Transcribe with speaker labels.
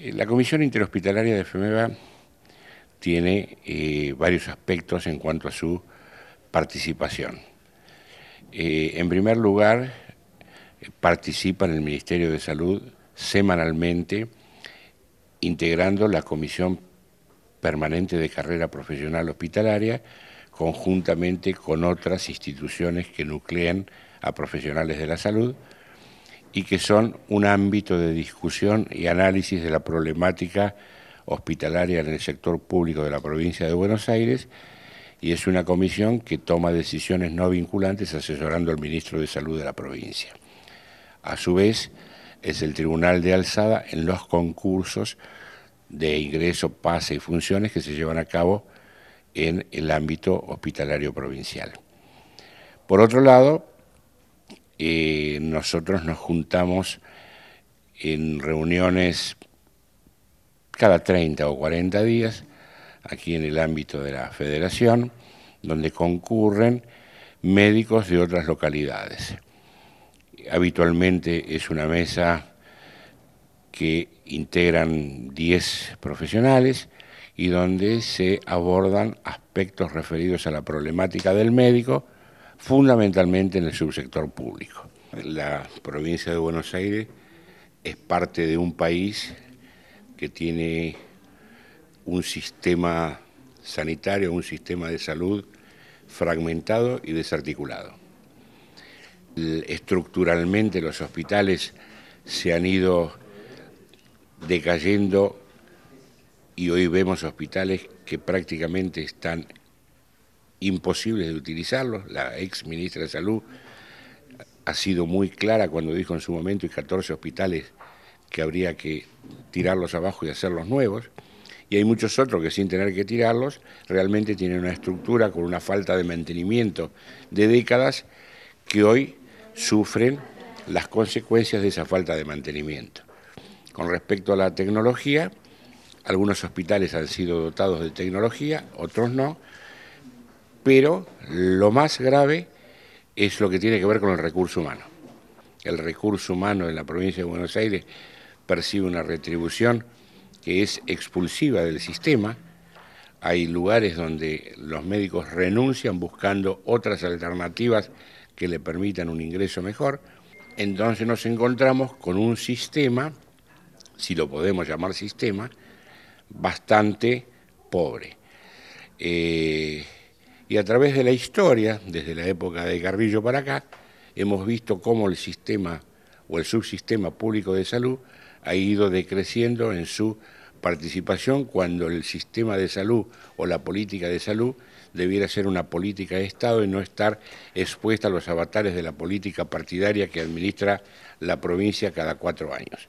Speaker 1: Eh, la Comisión Interhospitalaria de FEMEVA tiene eh, varios aspectos en cuanto a su participación. Eh, en primer lugar, participa en el Ministerio de Salud semanalmente, integrando la Comisión Permanente de Carrera Profesional Hospitalaria, conjuntamente con otras instituciones que nuclean a profesionales de la salud, y que son un ámbito de discusión y análisis de la problemática hospitalaria en el sector público de la provincia de Buenos Aires y es una comisión que toma decisiones no vinculantes asesorando al ministro de Salud de la provincia. A su vez, es el tribunal de alzada en los concursos de ingreso, pase y funciones que se llevan a cabo en el ámbito hospitalario provincial. Por otro lado, eh, nosotros nos juntamos en reuniones cada 30 o 40 días aquí en el ámbito de la federación, donde concurren médicos de otras localidades. Habitualmente es una mesa que integran 10 profesionales y donde se abordan aspectos referidos a la problemática del médico, fundamentalmente en el subsector público. La provincia de Buenos Aires es parte de un país que tiene un sistema sanitario, un sistema de salud fragmentado y desarticulado. Estructuralmente los hospitales se han ido decayendo y hoy vemos hospitales que prácticamente están imposible de utilizarlos. La ex ministra de Salud ha sido muy clara cuando dijo en su momento y 14 hospitales que habría que tirarlos abajo y hacerlos nuevos. Y hay muchos otros que sin tener que tirarlos realmente tienen una estructura con una falta de mantenimiento de décadas que hoy sufren las consecuencias de esa falta de mantenimiento. Con respecto a la tecnología, algunos hospitales han sido dotados de tecnología, otros no pero lo más grave es lo que tiene que ver con el recurso humano. El recurso humano en la provincia de Buenos Aires percibe una retribución que es expulsiva del sistema. Hay lugares donde los médicos renuncian buscando otras alternativas que le permitan un ingreso mejor. Entonces nos encontramos con un sistema, si lo podemos llamar sistema, bastante pobre. Eh, y a través de la historia, desde la época de Carrillo para acá, hemos visto cómo el sistema o el subsistema público de salud ha ido decreciendo en su participación cuando el sistema de salud o la política de salud debiera ser una política de Estado y no estar expuesta a los avatares de la política partidaria que administra la provincia cada cuatro años.